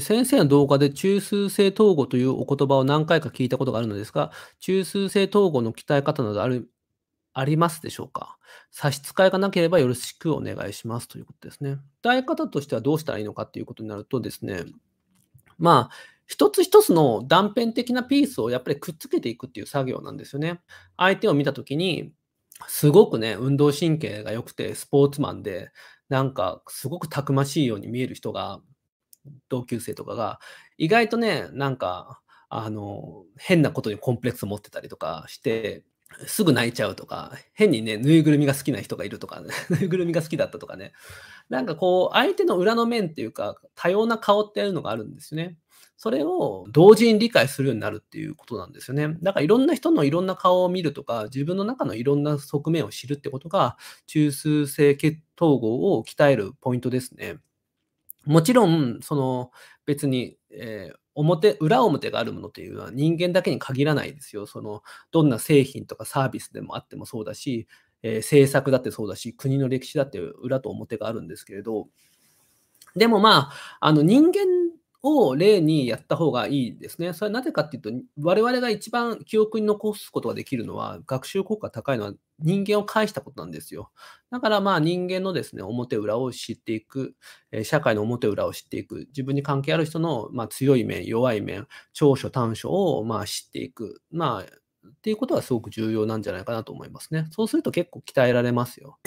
先生の動画で中枢性統合というお言葉を何回か聞いたことがあるのですが、中枢性統合の鍛え方などあるありますでしょうか差し支えがなければよろしくお願いしますということですね。伝え方としてはどうしたらいいのかっていうことになるとですね、まあ、一つ一つの断片的なピースをやっぱりくっつけていくっていう作業なんですよね。相手を見たときに、すごくね、運動神経が良くて、スポーツマンで、なんか、すごくたくましいように見える人が、同級生とかが、意外とね、なんか、あの、変なことにコンプレックス持ってたりとかして、すぐ泣いちゃうとか、変にね、ぬいぐるみが好きな人がいるとか、ね、ぬいぐるみが好きだったとかね、なんかこう、相手の裏の面っていうか、多様な顔っていうのがあるんですよね。それを同時に理解するようになるっていうことなんですよね。だからいろんな人のいろんな顔を見るとか、自分の中のいろんな側面を知るってことが、中枢性血統合を鍛えるポイントですね。もちろん、その別に、えー、表、裏表があるものというのは人間だけに限らないですよ。その、どんな製品とかサービスでもあってもそうだし、えー、政策だってそうだし、国の歴史だって裏と表があるんですけれど、でもまあ、あの人間を例にやった方がいいですね。それはなぜかっていうと、我々が一番記憶に残すことができるのは、学習効果高いのは人間を介したことなんですよ。だからまあ人間のですね、表裏を知っていく、社会の表裏を知っていく、自分に関係ある人のま強い面、弱い面、長所短所をま知っていく。まあっていうことはすごく重要なんじゃないかなと思いますね。そうすると結構鍛えられますよ。